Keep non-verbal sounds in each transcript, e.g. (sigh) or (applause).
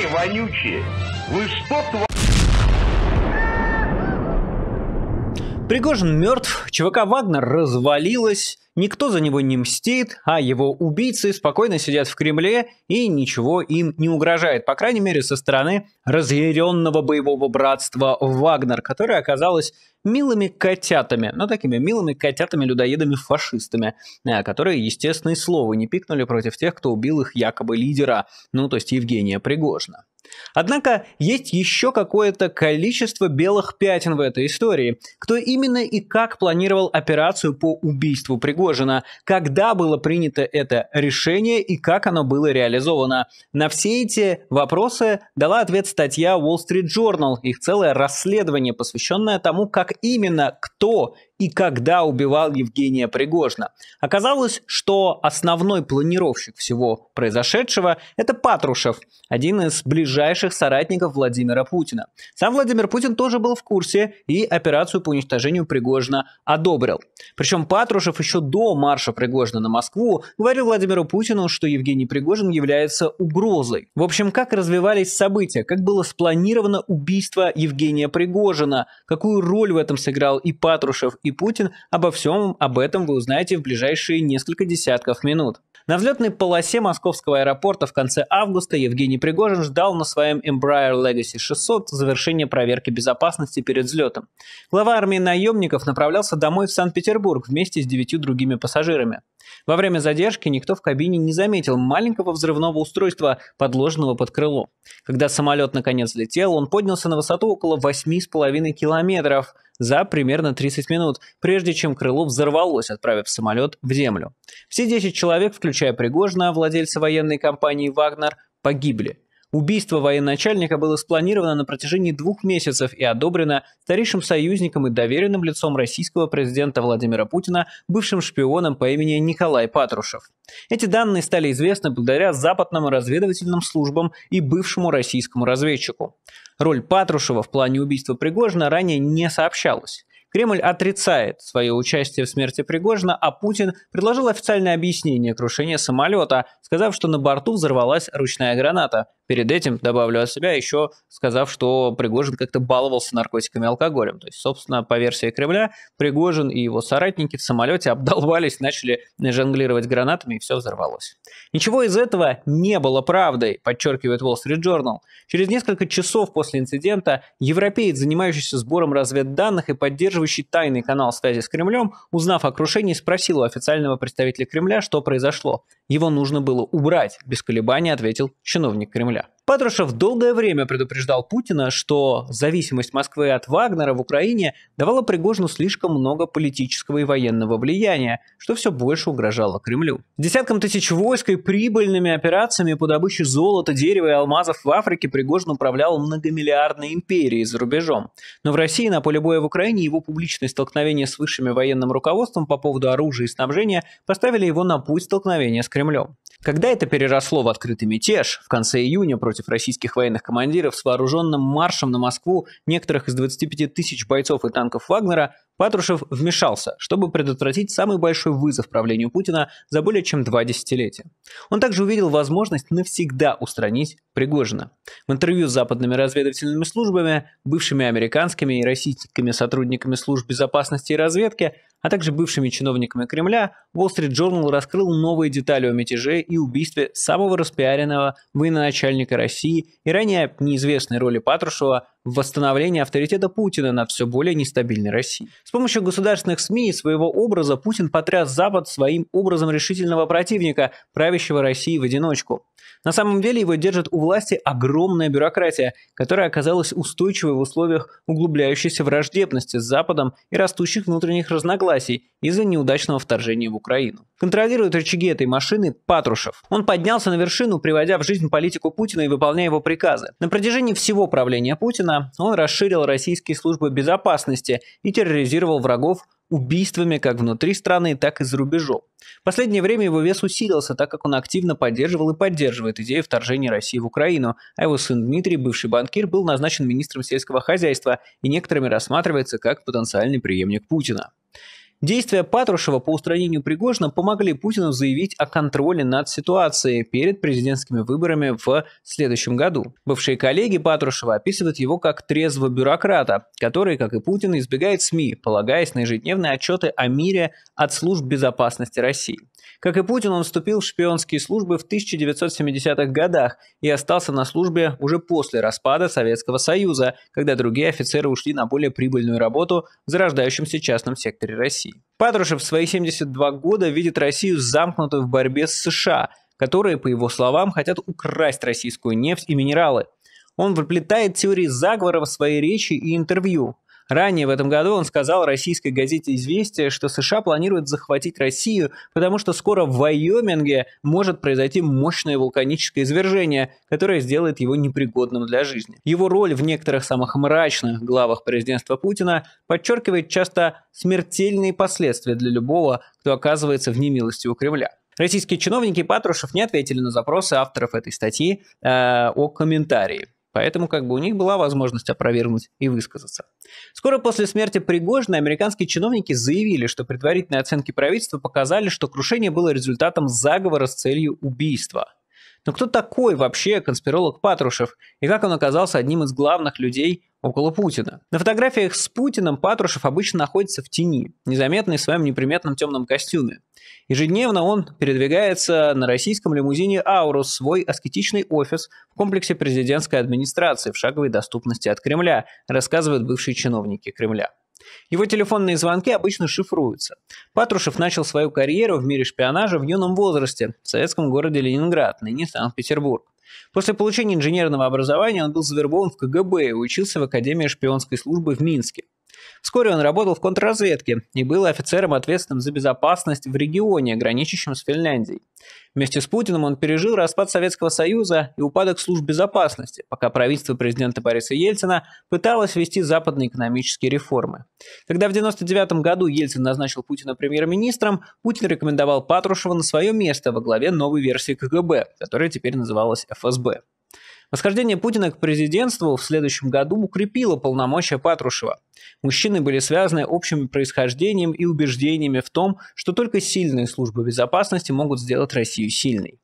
твари вонючие! Вы что, твари? Пригожин мертв, ЧВК «Вагнер» развалилась, Никто за него не мстит, а его убийцы спокойно сидят в Кремле и ничего им не угрожает. По крайней мере, со стороны разъяренного боевого братства Вагнер, которое оказалось милыми котятами, но такими милыми котятами-людоедами-фашистами, э, которые, естественно, и слова не пикнули против тех, кто убил их якобы лидера, ну то есть Евгения Пригожина. Однако есть еще какое-то количество белых пятен в этой истории. Кто именно и как планировал операцию по убийству Пригожина? Пригожина, когда было принято это решение и как оно было реализовано. На все эти вопросы дала ответ статья Wall Street Journal, их целое расследование, посвященное тому, как именно кто и когда убивал Евгения Пригожина. Оказалось, что основной планировщик всего произошедшего – это Патрушев, один из ближайших соратников Владимира Путина. Сам Владимир Путин тоже был в курсе и операцию по уничтожению Пригожина одобрил. Причем Патрушев еще до марша Пригожина на Москву говорил Владимиру Путину, что Евгений Пригожин является угрозой. В общем, как развивались события, как было спланировано убийство Евгения Пригожина, какую роль в этом сыграл и Патрушев, и и Путин. Обо всем об этом вы узнаете в ближайшие несколько десятков минут. На взлетной полосе московского аэропорта в конце августа Евгений Пригожин ждал на своем Embraer Legacy 600 завершения проверки безопасности перед взлетом. Глава армии наемников направлялся домой в Санкт-Петербург вместе с девятью другими пассажирами. Во время задержки никто в кабине не заметил маленького взрывного устройства, подложенного под крыло. Когда самолет наконец летел, он поднялся на высоту около 8,5 километров за примерно 30 минут, прежде чем крыло взорвалось, отправив самолет в землю. Все 10 человек, включая Пригожина, владельца военной компании «Вагнер», погибли. Убийство военачальника было спланировано на протяжении двух месяцев и одобрено старейшим союзником и доверенным лицом российского президента Владимира Путина, бывшим шпионом по имени Николай Патрушев. Эти данные стали известны благодаря западным разведывательным службам и бывшему российскому разведчику. Роль Патрушева в плане убийства Пригожина ранее не сообщалась. Кремль отрицает свое участие в смерти Пригожина, а Путин предложил официальное объяснение крушения самолета, сказав, что на борту взорвалась ручная граната, перед этим добавлю от себя, еще сказав, что Пригожин как-то баловался наркотиками и алкоголем. То есть, собственно, по версии Кремля, Пригожин и его соратники в самолете обдолбались, начали жонглировать гранатами, и все взорвалось. Ничего из этого не было правдой, подчеркивает Wall Street Journal. Через несколько часов после инцидента европеец, занимающийся сбором разведданных и поддерживающий тайный канал связи с Кремлем, узнав о крушении, спросил у официального представителя Кремля, что произошло. Его нужно было убрать, без колебаний ответил чиновник Кремля. Yeah Патрушев долгое время предупреждал Путина, что зависимость Москвы от Вагнера в Украине давала Пригожину слишком много политического и военного влияния, что все больше угрожало Кремлю. Десяткам тысяч войск и прибыльными операциями по добыче золота, дерева и алмазов в Африке Пригожин управлял многомиллиардной империей за рубежом. Но в России на поле боя в Украине его публичные столкновения с высшими военным руководством по поводу оружия и снабжения поставили его на путь столкновения с Кремлем. Когда это переросло в открытый мятеж в конце июня против против российских военных командиров с вооруженным маршем на Москву некоторых из 25 тысяч бойцов и танков Вагнера Патрушев вмешался, чтобы предотвратить самый большой вызов правлению Путина за более чем два десятилетия. Он также увидел возможность навсегда устранить Пригожина. В интервью с западными разведывательными службами, бывшими американскими и российскими сотрудниками служб безопасности и разведки, а также бывшими чиновниками Кремля, Wall Street Journal раскрыл новые детали о мятеже и убийстве самого распиаренного военачальника России и ранее неизвестной роли Патрушева восстановления авторитета Путина на все более нестабильной России. С помощью государственных СМИ и своего образа Путин потряс Запад своим образом решительного противника, правящего России в одиночку. На самом деле его держит у власти огромная бюрократия, которая оказалась устойчивой в условиях углубляющейся враждебности с Западом и растущих внутренних разногласий из-за неудачного вторжения в Украину. Контролирует рычаги этой машины Патрушев. Он поднялся на вершину, приводя в жизнь политику Путина и выполняя его приказы. На протяжении всего правления Путина Сталина, он расширил российские службы безопасности и терроризировал врагов убийствами как внутри страны, так и за рубежом. В последнее время его вес усилился, так как он активно поддерживал и поддерживает идею вторжения России в Украину, а его сын Дмитрий, бывший банкир, был назначен министром сельского хозяйства и некоторыми рассматривается как потенциальный преемник Путина. Действия Патрушева по устранению Пригожина помогли Путину заявить о контроле над ситуацией перед президентскими выборами в следующем году. Бывшие коллеги Патрушева описывают его как трезвого бюрократа, который, как и Путин, избегает СМИ, полагаясь на ежедневные отчеты о мире от служб безопасности России. Как и Путин, он вступил в шпионские службы в 1970-х годах и остался на службе уже после распада Советского Союза, когда другие офицеры ушли на более прибыльную работу в зарождающемся частном секторе России. Патрушев в свои 72 года видит Россию замкнутую в борьбе с США, которые, по его словам, хотят украсть российскую нефть и минералы. Он выплетает теории заговора в своей речи и интервью – Ранее в этом году он сказал российской газете «Известия», что США планируют захватить Россию, потому что скоро в Вайоминге может произойти мощное вулканическое извержение, которое сделает его непригодным для жизни. Его роль в некоторых самых мрачных главах президентства Путина подчеркивает часто смертельные последствия для любого, кто оказывается в немилости у Кремля. Российские чиновники Патрушев не ответили на запросы авторов этой статьи э, о комментарии. Поэтому как бы у них была возможность опровергнуть и высказаться. Скоро после смерти Пригожина американские чиновники заявили, что предварительные оценки правительства показали, что крушение было результатом заговора с целью убийства – но кто такой вообще конспиролог Патрушев и как он оказался одним из главных людей около Путина. На фотографиях с Путиным Патрушев обычно находится в тени, незаметный в своем неприметном темном костюме. Ежедневно он передвигается на российском лимузине «Аурус» в свой аскетичный офис в комплексе президентской администрации в шаговой доступности от Кремля, рассказывают бывшие чиновники Кремля. Его телефонные звонки обычно шифруются. Патрушев начал свою карьеру в мире шпионажа в юном возрасте в советском городе Ленинград, ныне Санкт-Петербург. После получения инженерного образования он был завербован в КГБ и учился в Академии шпионской службы в Минске. Вскоре он работал в контрразведке и был офицером, ответственным за безопасность в регионе, граничащем с Финляндией. Вместе с Путиным он пережил распад Советского Союза и упадок служб безопасности, пока правительство президента Бориса Ельцина пыталось вести западные экономические реформы. Когда в 1999 году Ельцин назначил Путина премьер-министром, Путин рекомендовал Патрушева на свое место во главе новой версии КГБ, которая теперь называлась ФСБ. Восхождение Путина к президентству в следующем году укрепило полномочия Патрушева. Мужчины были связаны общим происхождением и убеждениями в том, что только сильные службы безопасности могут сделать Россию сильной.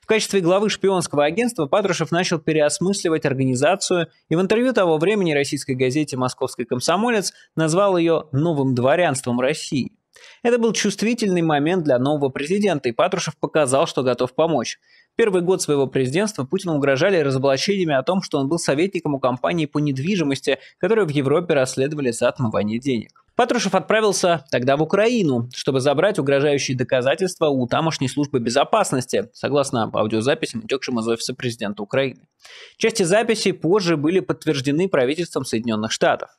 В качестве главы шпионского агентства Патрушев начал переосмысливать организацию и в интервью того времени российской газете «Московский комсомолец» назвал ее «новым дворянством России». Это был чувствительный момент для нового президента, и Патрушев показал, что готов помочь. Первый год своего президентства Путину угрожали разоблачениями о том, что он был советником у компании по недвижимости, которую в Европе расследовали за отмывание денег. Патрушев отправился тогда в Украину, чтобы забрать угрожающие доказательства у тамошней службы безопасности, согласно аудиозаписям, идекшим из офиса президента Украины. Части записей позже были подтверждены правительством Соединенных Штатов.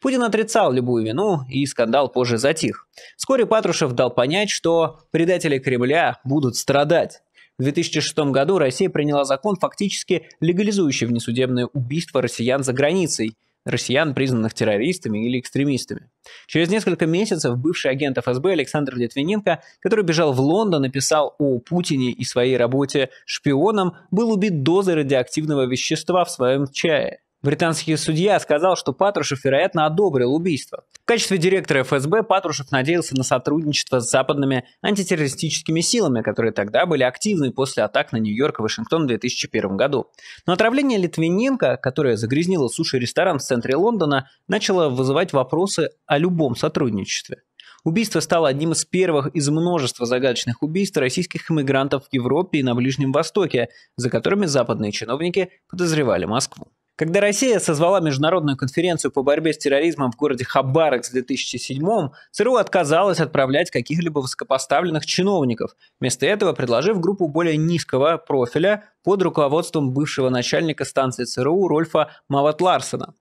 Путин отрицал любую вину, и скандал позже затих. Вскоре Патрушев дал понять, что предатели Кремля будут страдать. В 2006 году Россия приняла закон, фактически легализующий внесудебное убийство россиян за границей – россиян, признанных террористами или экстремистами. Через несколько месяцев бывший агент ФСБ Александр Литвиненко, который бежал в Лондон и писал о Путине и своей работе шпионом, был убит дозой радиоактивного вещества в своем чае. Британский судья сказал, что Патрушев, вероятно, одобрил убийство. В качестве директора ФСБ Патрушев надеялся на сотрудничество с западными антитеррористическими силами, которые тогда были активны после атак на Нью-Йорк и Вашингтон в 2001 году. Но отравление Литвиненко, которое загрязнило суши-ресторан в центре Лондона, начало вызывать вопросы о любом сотрудничестве. Убийство стало одним из первых из множества загадочных убийств российских иммигрантов в Европе и на Ближнем Востоке, за которыми западные чиновники подозревали Москву. Когда Россия созвала международную конференцию по борьбе с терроризмом в городе Хабаровск в 2007 ЦРУ отказалась отправлять каких-либо высокопоставленных чиновников, вместо этого предложив группу более низкого профиля под руководством бывшего начальника станции ЦРУ Рольфа Мават Ларсона.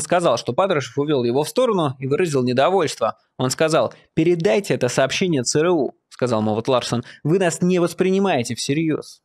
сказал, что Патрушев увел его в сторону и выразил недовольство. Он сказал «Передайте это сообщение ЦРУ», — сказал Мават — «вы нас не воспринимаете всерьез».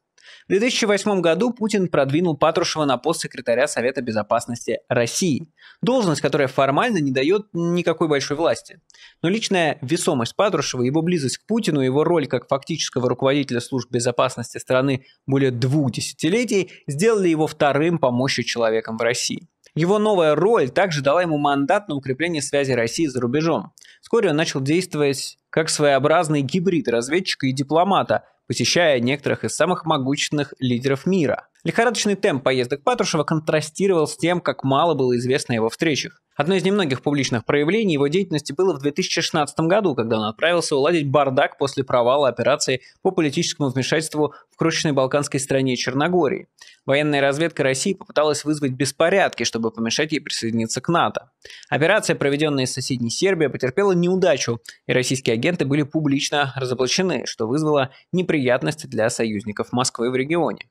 В 2008 году Путин продвинул Патрушева на пост секретаря Совета Безопасности России. Должность, которая формально не дает никакой большой власти. Но личная весомость Патрушева, его близость к Путину, его роль как фактического руководителя служб безопасности страны более двух десятилетий сделали его вторым по человеком в России. Его новая роль также дала ему мандат на укрепление связи России за рубежом. Вскоре он начал действовать как своеобразный гибрид разведчика и дипломата, посещая некоторых из самых могущественных лидеров мира. Лихорадочный темп поездок Патрушева контрастировал с тем, как мало было известно о его встречах. Одно из немногих публичных проявлений его деятельности было в 2016 году, когда он отправился уладить бардак после провала операции по политическому вмешательству в крошечной балканской стране Черногории. Военная разведка России попыталась вызвать беспорядки, чтобы помешать ей присоединиться к НАТО. Операция, проведенная из соседней Сербии, потерпела неудачу, и российские агенты были публично разоблачены, что вызвало неприятности для союзников Москвы в регионе.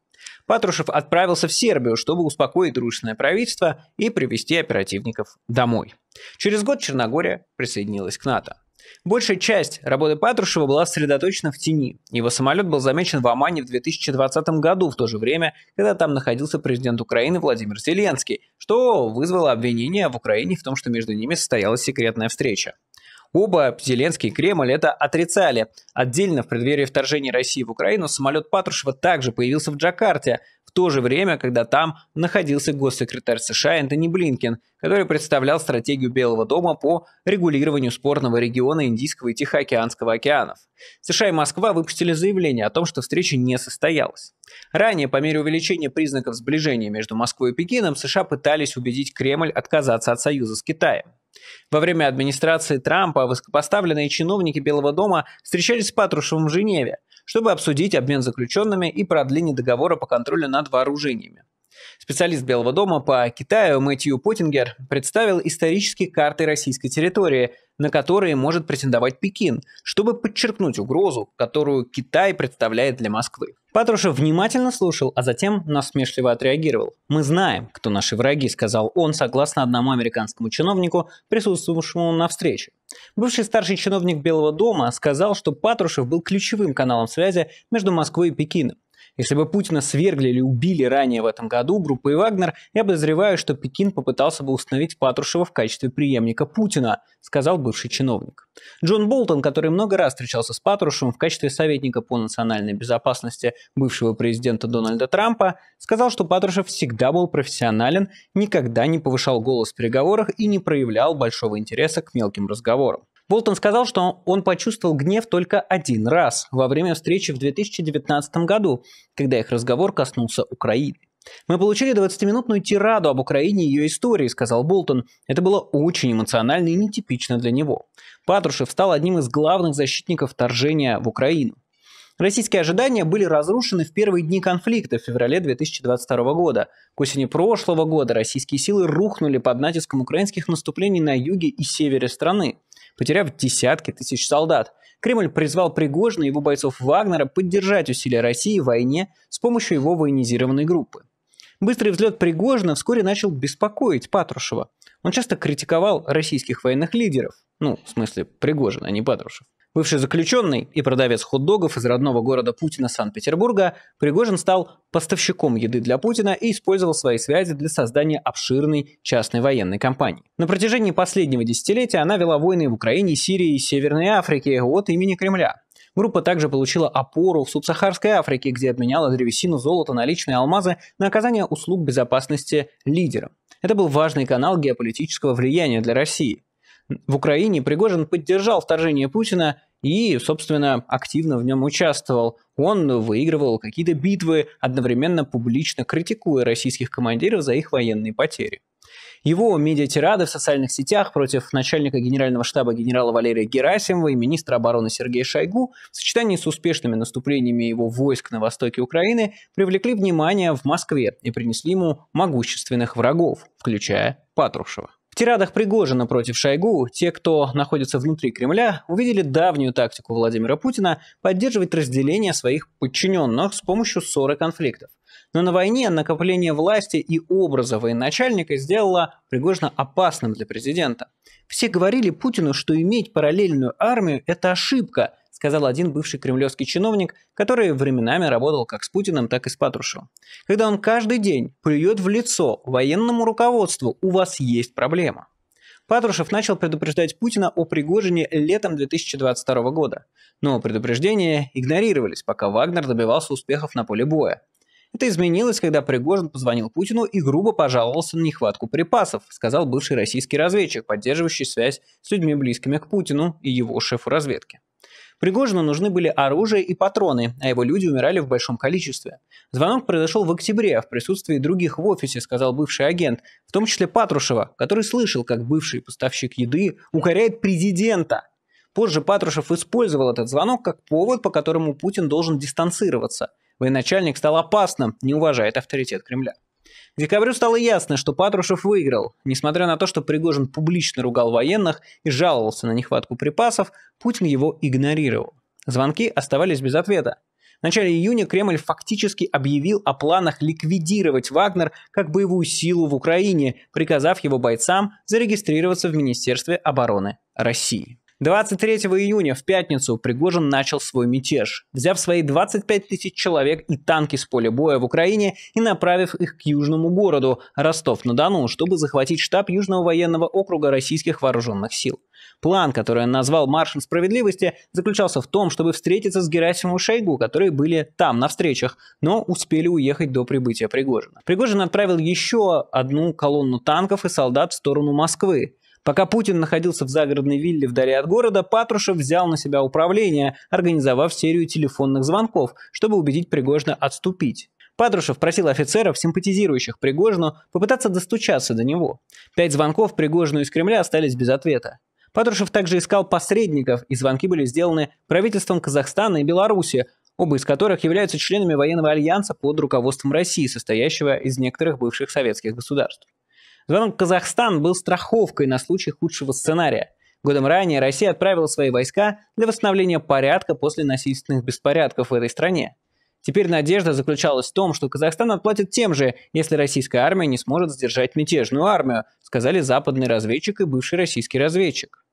Патрушев отправился в Сербию, чтобы успокоить дружное правительство и привести оперативников домой. Через год Черногория присоединилась к НАТО. Большая часть работы Патрушева была сосредоточена в тени. Его самолет был замечен в Омане в 2020 году, в то же время, когда там находился президент Украины Владимир Зеленский, что вызвало обвинение в Украине в том, что между ними состоялась секретная встреча. Оба, Зеленский и Кремль, это отрицали. Отдельно в преддверии вторжения России в Украину самолет Патрушева также появился в Джакарте, в то же время, когда там находился госсекретарь США Энтони Блинкен, который представлял стратегию Белого дома по регулированию спорного региона Индийского и Тихоокеанского океанов. США и Москва выпустили заявление о том, что встреча не состоялась. Ранее, по мере увеличения признаков сближения между Москвой и Пекином, США пытались убедить Кремль отказаться от союза с Китаем. Во время администрации Трампа высокопоставленные чиновники Белого дома встречались с Патрушевым в Женеве, чтобы обсудить обмен заключенными и продление договора по контролю над вооружениями. Специалист Белого дома по Китаю Мэтью Поттингер представил исторические карты российской территории, на которые может претендовать Пекин, чтобы подчеркнуть угрозу, которую Китай представляет для Москвы. Патрушев внимательно слушал, а затем насмешливо отреагировал. «Мы знаем, кто наши враги», — сказал он, согласно одному американскому чиновнику, присутствовавшему на встрече. Бывший старший чиновник Белого дома сказал, что Патрушев был ключевым каналом связи между Москвой и Пекином. Если бы Путина свергли или убили ранее в этом году группой Вагнер, я подозреваю, что Пекин попытался бы установить Патрушева в качестве преемника Путина, сказал бывший чиновник. Джон Болтон, который много раз встречался с Патрушевым в качестве советника по национальной безопасности бывшего президента Дональда Трампа, сказал, что Патрушев всегда был профессионален, никогда не повышал голос в переговорах и не проявлял большого интереса к мелким разговорам. Болтон сказал, что он почувствовал гнев только один раз во время встречи в 2019 году, когда их разговор коснулся Украины. «Мы получили 20-минутную тираду об Украине и ее истории», — сказал Болтон. «Это было очень эмоционально и нетипично для него». Патрушев стал одним из главных защитников вторжения в Украину. Российские ожидания были разрушены в первые дни конфликта в феврале 2022 года. К осени прошлого года российские силы рухнули под натиском украинских наступлений на юге и севере страны потеряв десятки тысяч солдат. Кремль призвал Пригожина и его бойцов Вагнера поддержать усилия России в войне с помощью его военизированной группы. Быстрый взлет Пригожина вскоре начал беспокоить Патрушева. Он часто критиковал российских военных лидеров. Ну, в смысле, Пригожина, а не Патрушев. Бывший заключенный и продавец хот-догов из родного города Путина Санкт-Петербурга, Пригожин стал поставщиком еды для Путина и использовал свои связи для создания обширной частной военной компании. На протяжении последнего десятилетия она вела войны в Украине, Сирии и Северной Африке от имени Кремля. Группа также получила опору в субсахарской Африке, где обменяла древесину, золото, наличные алмазы на оказание услуг безопасности лидерам. Это был важный канал геополитического влияния для России. В Украине Пригожин поддержал вторжение Путина и, собственно, активно в нем участвовал. Он выигрывал какие-то битвы, одновременно публично критикуя российских командиров за их военные потери. Его медиатирады в социальных сетях против начальника генерального штаба генерала Валерия Герасимова и министра обороны Сергея Шойгу в сочетании с успешными наступлениями его войск на востоке Украины привлекли внимание в Москве и принесли ему могущественных врагов, включая Патрушева тирадах Пригожина против Шойгу те, кто находится внутри Кремля, увидели давнюю тактику Владимира Путина поддерживать разделение своих подчиненных с помощью ссоры конфликтов. Но на войне накопление власти и образа военачальника сделало Пригожина опасным для президента. Все говорили Путину, что иметь параллельную армию – это ошибка, сказал один бывший кремлевский чиновник, который временами работал как с Путиным, так и с Патрушевым. Когда он каждый день плюет в лицо военному руководству, у вас есть проблема. Патрушев начал предупреждать Путина о Пригожине летом 2022 года. Но предупреждения игнорировались, пока Вагнер добивался успехов на поле боя. Это изменилось, когда Пригожин позвонил Путину и грубо пожаловался на нехватку припасов, сказал бывший российский разведчик, поддерживающий связь с людьми близкими к Путину и его шефу разведки. Пригожину нужны были оружие и патроны, а его люди умирали в большом количестве. Звонок произошел в октябре, а в присутствии других в офисе, сказал бывший агент, в том числе Патрушева, который слышал, как бывший поставщик еды укоряет президента. Позже Патрушев использовал этот звонок как повод, по которому Путин должен дистанцироваться. Военачальник стал опасным, не уважает авторитет Кремля. Декабрю стало ясно, что Патрушев выиграл. Несмотря на то, что Пригожин публично ругал военных и жаловался на нехватку припасов, Путин его игнорировал. Звонки оставались без ответа. В начале июня Кремль фактически объявил о планах ликвидировать Вагнер как боевую силу в Украине, приказав его бойцам зарегистрироваться в Министерстве обороны России. 23 июня в пятницу Пригожин начал свой мятеж, взяв свои 25 тысяч человек и танки с поля боя в Украине и направив их к южному городу Ростов-на-Дону, чтобы захватить штаб Южного военного округа российских вооруженных сил. План, который он назвал «Маршем справедливости», заключался в том, чтобы встретиться с Герасимом Шойгу, которые были там, на встречах, но успели уехать до прибытия Пригожина. Пригожин отправил еще одну колонну танков и солдат в сторону Москвы. Пока Путин находился в загородной вилле вдали от города, Патрушев взял на себя управление, организовав серию телефонных звонков, чтобы убедить Пригожина отступить. Патрушев просил офицеров, симпатизирующих Пригожину, попытаться достучаться до него. Пять звонков Пригожину из Кремля остались без ответа. Патрушев также искал посредников, и звонки были сделаны правительством Казахстана и Беларуси, оба из которых являются членами военного альянса под руководством России, состоящего из некоторых бывших советских государств. Звонок Казахстан был страховкой на случай худшего сценария. Годом ранее Россия отправила свои войска для восстановления порядка после насильственных беспорядков в этой стране. Теперь надежда заключалась в том, что Казахстан отплатит тем же, если российская армия не сможет сдержать мятежную армию, сказали западный разведчик и бывший российский разведчик.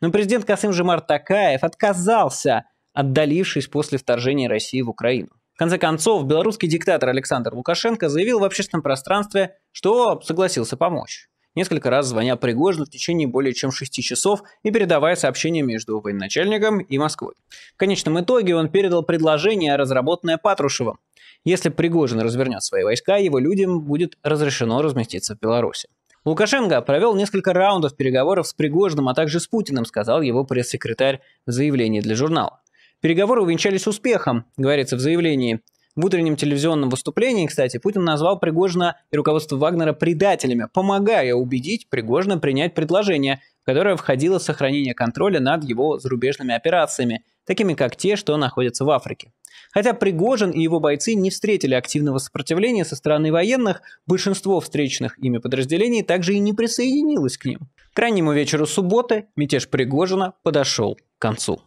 Но президент Касым Жемар Такаев отказался, отдалившись после вторжения России в Украину конце концов, белорусский диктатор Александр Лукашенко заявил в общественном пространстве, что согласился помочь. Несколько раз звоня Пригожину в течение более чем шести часов и передавая сообщения между военачальником и Москвой. В конечном итоге он передал предложение, разработанное Патрушевым. Если Пригожин развернет свои войска, его людям будет разрешено разместиться в Беларуси. Лукашенко провел несколько раундов переговоров с Пригожиным, а также с Путиным, сказал его пресс-секретарь в заявлении для журнала. Переговоры увенчались успехом, говорится в заявлении. В утреннем телевизионном выступлении, кстати, Путин назвал Пригожина и руководство Вагнера предателями, помогая убедить Пригожина принять предложение, которое входило в сохранение контроля над его зарубежными операциями, такими как те, что находятся в Африке. Хотя Пригожин и его бойцы не встретили активного сопротивления со стороны военных, большинство встречных ими подразделений также и не присоединилось к ним. К раннему вечеру субботы мятеж Пригожина подошел к концу.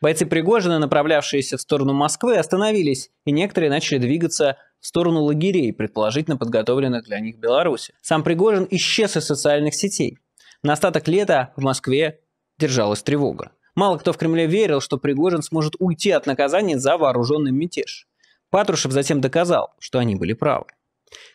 Бойцы Пригожина, направлявшиеся в сторону Москвы, остановились, и некоторые начали двигаться в сторону лагерей, предположительно подготовленных для них Беларуси. Сам Пригожин исчез из социальных сетей. На остаток лета в Москве держалась тревога. Мало кто в Кремле верил, что Пригожин сможет уйти от наказания за вооруженный мятеж. Патрушев затем доказал, что они были правы.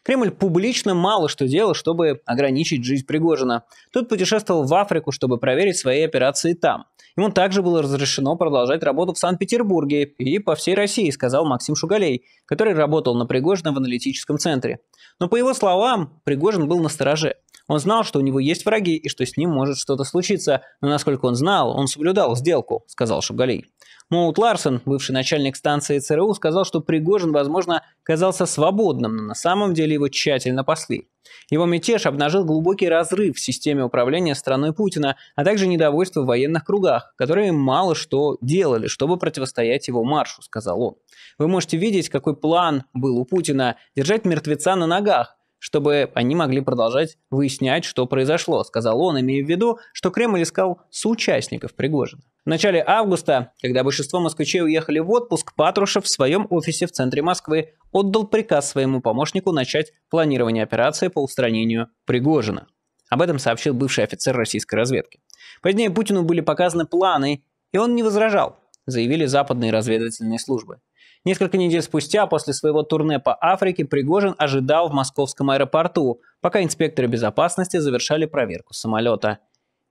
Кремль публично мало что делал, чтобы ограничить жизнь Пригожина. Тот путешествовал в Африку, чтобы проверить свои операции там. Ему также было разрешено продолжать работу в Санкт-Петербурге и по всей России, сказал Максим Шугалей, который работал на Пригожина в аналитическом центре. Но по его словам, Пригожин был на стороже. Он знал, что у него есть враги и что с ним может что-то случиться, но насколько он знал, он соблюдал сделку, сказал Шугалей. Моут Ларсен, бывший начальник станции ЦРУ, сказал, что Пригожин, возможно, казался свободным, но на самом деле его тщательно пасли. Его мятеж обнажил глубокий разрыв в системе управления страной Путина, а также недовольство в военных кругах, которые мало что делали, чтобы противостоять его маршу, сказал он. Вы можете видеть, какой план был у Путина – держать мертвеца на ногах, чтобы они могли продолжать выяснять, что произошло, сказал он, имея в виду, что Кремль искал соучастников Пригожина. В начале августа, когда большинство москвичей уехали в отпуск, Патрушев в своем офисе в центре Москвы отдал приказ своему помощнику начать планирование операции по устранению Пригожина. Об этом сообщил бывший офицер российской разведки. Позднее Путину были показаны планы, и он не возражал, заявили западные разведывательные службы. Несколько недель спустя, после своего турне по Африке, Пригожин ожидал в московском аэропорту, пока инспекторы безопасности завершали проверку самолета.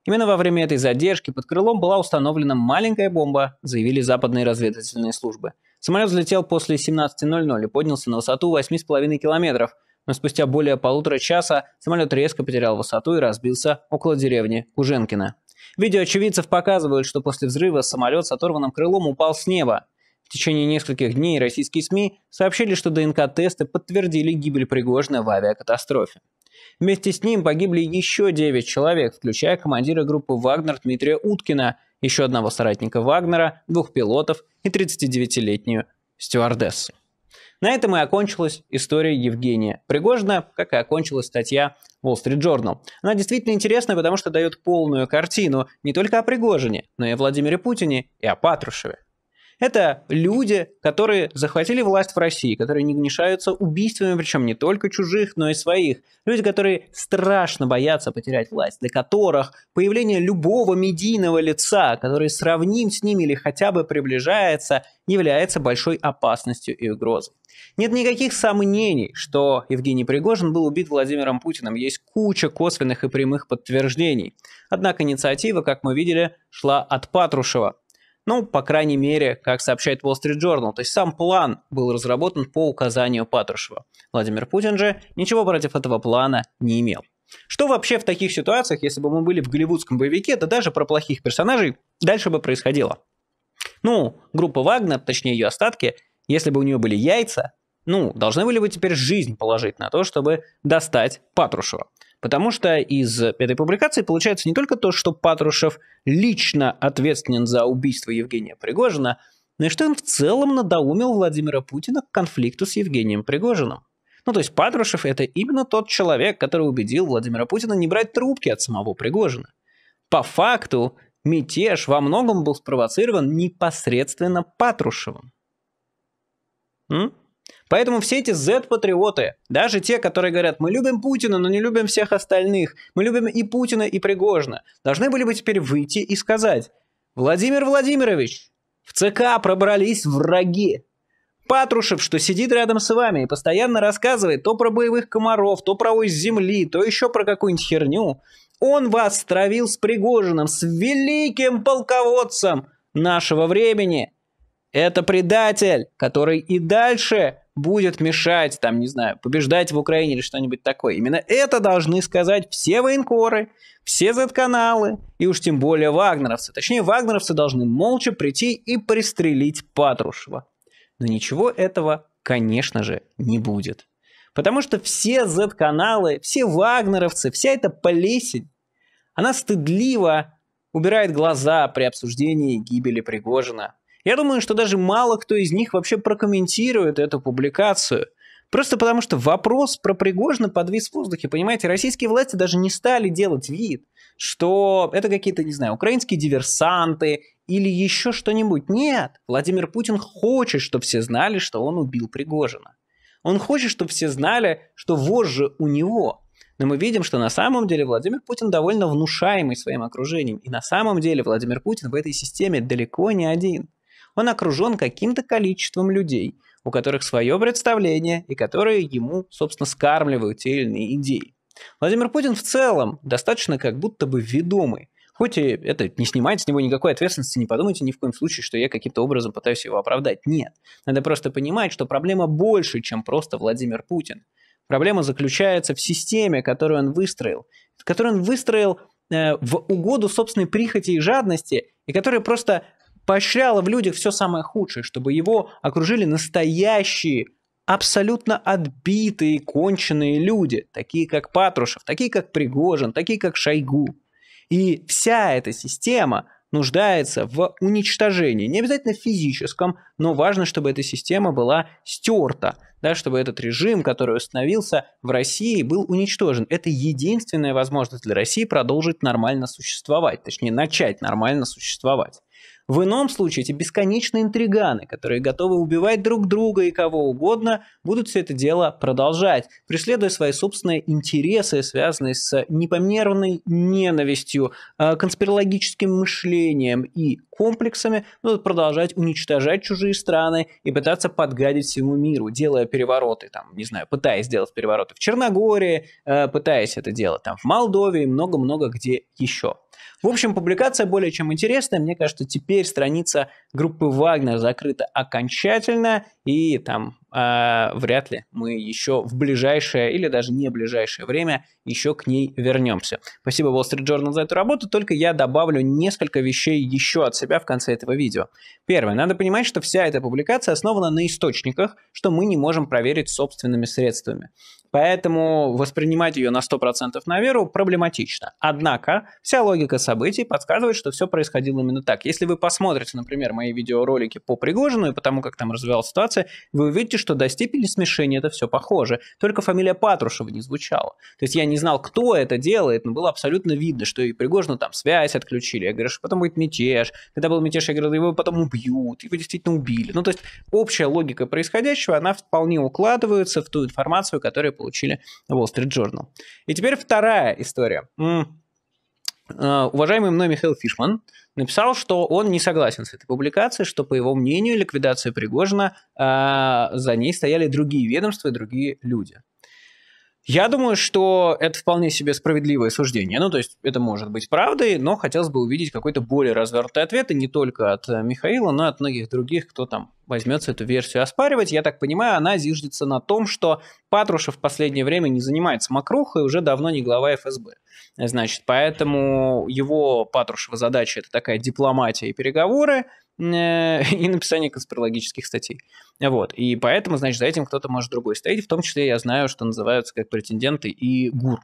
Именно во время этой задержки под крылом была установлена маленькая бомба, заявили западные разведывательные службы. Самолет взлетел после 17.00 и поднялся на высоту 8,5 километров, но спустя более полутора часа самолет резко потерял высоту и разбился около деревни Куженкина. Видео очевидцев показывают, что после взрыва самолет с оторванным крылом упал с неба. В течение нескольких дней российские СМИ сообщили, что ДНК-тесты подтвердили гибель Пригожина в авиакатастрофе. Вместе с ним погибли еще 9 человек, включая командира группы «Вагнер» Дмитрия Уткина, еще одного соратника Вагнера, двух пилотов и 39-летнюю стюардессу. На этом и окончилась история Евгения Пригожина, как и окончилась статья Wall Street Journal. Она действительно интересна, потому что дает полную картину не только о Пригожине, но и о Владимире Путине и о Патрушеве. Это люди, которые захватили власть в России, которые не гнешаются убийствами, причем не только чужих, но и своих. Люди, которые страшно боятся потерять власть, для которых появление любого медийного лица, который сравним с ними или хотя бы приближается, является большой опасностью и угрозой. Нет никаких сомнений, что Евгений Пригожин был убит Владимиром Путиным. Есть куча косвенных и прямых подтверждений. Однако инициатива, как мы видели, шла от Патрушева. Ну, по крайней мере, как сообщает Wall Street Journal, то есть сам план был разработан по указанию Патрушева. Владимир Путин же ничего против этого плана не имел. Что вообще в таких ситуациях, если бы мы были в голливудском боевике, то даже про плохих персонажей, дальше бы происходило? Ну, группа Вагнер, точнее ее остатки, если бы у нее были яйца, ну, должны были бы теперь жизнь положить на то, чтобы достать Патрушева. Потому что из этой публикации получается не только то, что Патрушев лично ответственен за убийство Евгения Пригожина, но и что он в целом надоумил Владимира Путина к конфликту с Евгением Пригожиным. Ну, то есть Патрушев – это именно тот человек, который убедил Владимира Путина не брать трубки от самого Пригожина. По факту, мятеж во многом был спровоцирован непосредственно Патрушевым. М? Поэтому все эти Z-патриоты, даже те, которые говорят, мы любим Путина, но не любим всех остальных, мы любим и Путина, и Пригожина, должны были бы теперь выйти и сказать, Владимир Владимирович, в ЦК пробрались враги. Патрушев, что сидит рядом с вами и постоянно рассказывает то про боевых комаров, то про ось земли, то еще про какую-нибудь херню, он вас стравил с Пригожиным, с великим полководцем нашего времени. Это предатель, который и дальше будет мешать, там, не знаю, побеждать в Украине или что-нибудь такое. Именно это должны сказать все военкоры, все Z-каналы и уж тем более вагнеровцы. Точнее, вагнеровцы должны молча прийти и пристрелить Патрушева. Но ничего этого, конечно же, не будет. Потому что все Z-каналы, все вагнеровцы, вся эта полесень, она стыдливо убирает глаза при обсуждении гибели Пригожина – я думаю, что даже мало кто из них вообще прокомментирует эту публикацию. Просто потому, что вопрос про Пригожина подвис в воздухе. Понимаете, российские власти даже не стали делать вид, что это какие-то, не знаю, украинские диверсанты или еще что-нибудь. Нет, Владимир Путин хочет, чтобы все знали, что он убил Пригожина. Он хочет, чтобы все знали, что вожжи у него. Но мы видим, что на самом деле Владимир Путин довольно внушаемый своим окружением. И на самом деле Владимир Путин в этой системе далеко не один он окружен каким-то количеством людей, у которых свое представление и которые ему, собственно, скармливают те или иные идеи. Владимир Путин в целом достаточно как будто бы ведомый. Хоть и это не снимает с него никакой ответственности, не подумайте ни в коем случае, что я каким-то образом пытаюсь его оправдать. Нет. Надо просто понимать, что проблема больше, чем просто Владимир Путин. Проблема заключается в системе, которую он выстроил. Которую он выстроил э, в угоду собственной прихоти и жадности, и которая просто поощряло в людях все самое худшее, чтобы его окружили настоящие, абсолютно отбитые, конченые люди, такие как Патрушев, такие как Пригожин, такие как Шойгу. И вся эта система нуждается в уничтожении, не обязательно физическом, но важно, чтобы эта система была стерта, да, чтобы этот режим, который установился в России, был уничтожен. Это единственная возможность для России продолжить нормально существовать, точнее начать нормально существовать. В ином случае эти бесконечные интриганы, которые готовы убивать друг друга и кого угодно, будут все это дело продолжать, преследуя свои собственные интересы, связанные с непомерной ненавистью, э, конспирологическим мышлением и комплексами, будут продолжать уничтожать чужие страны и пытаться подгадить всему миру, делая перевороты, там, не знаю, пытаясь сделать перевороты в Черногории, э, пытаясь это делать там в Молдове и много-много где еще. В общем, публикация более чем интересная. Мне кажется, теперь страница группы Вагнер закрыта окончательно, и там э, вряд ли мы еще в ближайшее или даже не ближайшее время еще к ней вернемся. Спасибо Wall Street Journal за эту работу, только я добавлю несколько вещей еще от себя в конце этого видео. Первое, надо понимать, что вся эта публикация основана на источниках, что мы не можем проверить собственными средствами. Поэтому воспринимать ее на 100% на веру проблематично. Однако вся логика событий подсказывает, что все происходило именно так. Если вы посмотрите, например, мои видеоролики по Пригожину и по тому, как там развивалась ситуация, вы увидите, что до степени смешения это все похоже. Только фамилия Патрушева не звучала. То есть я не знал, кто это делает, но было абсолютно видно, что и Пригожину там связь отключили. Я говорю, что потом будет мятеж. Когда был мятеж, я говорил, его потом убьют. Его действительно убили. Ну, то есть общая логика происходящего, она вполне укладывается в ту информацию, которая получили Wall Street Journal. И теперь вторая история. Э, уважаемый мной Михаил Фишман написал, что он не согласен с этой публикацией, что, по его мнению, ликвидация Пригожина, э, за ней стояли другие ведомства и другие люди. Я думаю, что это вполне себе справедливое суждение. Ну, то есть это может быть правдой, но хотелось бы увидеть какой-то более развертый ответ, и не только от э, Михаила, но и от многих других, кто там возьмется эту версию оспаривать. Я так понимаю, она зиждется на том, что Патрушев в последнее время не занимается мокрухой, уже давно не глава ФСБ. Значит, поэтому его Патрушева задача – это такая дипломатия и переговоры – Э, (laughs) и написание конспирологических статей. Вот. И поэтому, значит, за этим кто-то может другой стоять. В том числе я знаю, что называются как претенденты и ГУР.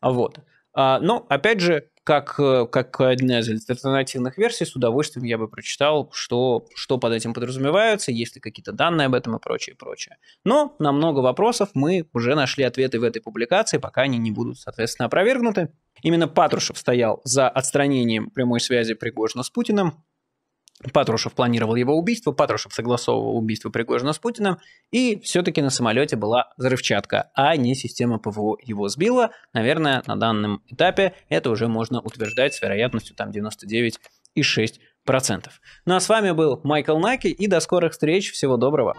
А вот. А, Но, ну, опять же, как, э, как одна из альтернативных версий, с удовольствием я бы прочитал, что, что под этим подразумевается, есть ли какие-то данные об этом и прочее, прочее. Но на много вопросов мы уже нашли ответы в этой публикации, пока они не будут, соответственно, опровергнуты. Именно Патрушев стоял за отстранением прямой связи Пригожина с Путиным, Патрушев планировал его убийство, Патрушев согласовывал убийство Пригожина с Путиным, и все-таки на самолете была взрывчатка, а не система ПВО его сбила. Наверное, на данном этапе это уже можно утверждать с вероятностью там 99,6%. Ну а с вами был Майкл Наки, и до скорых встреч, всего доброго!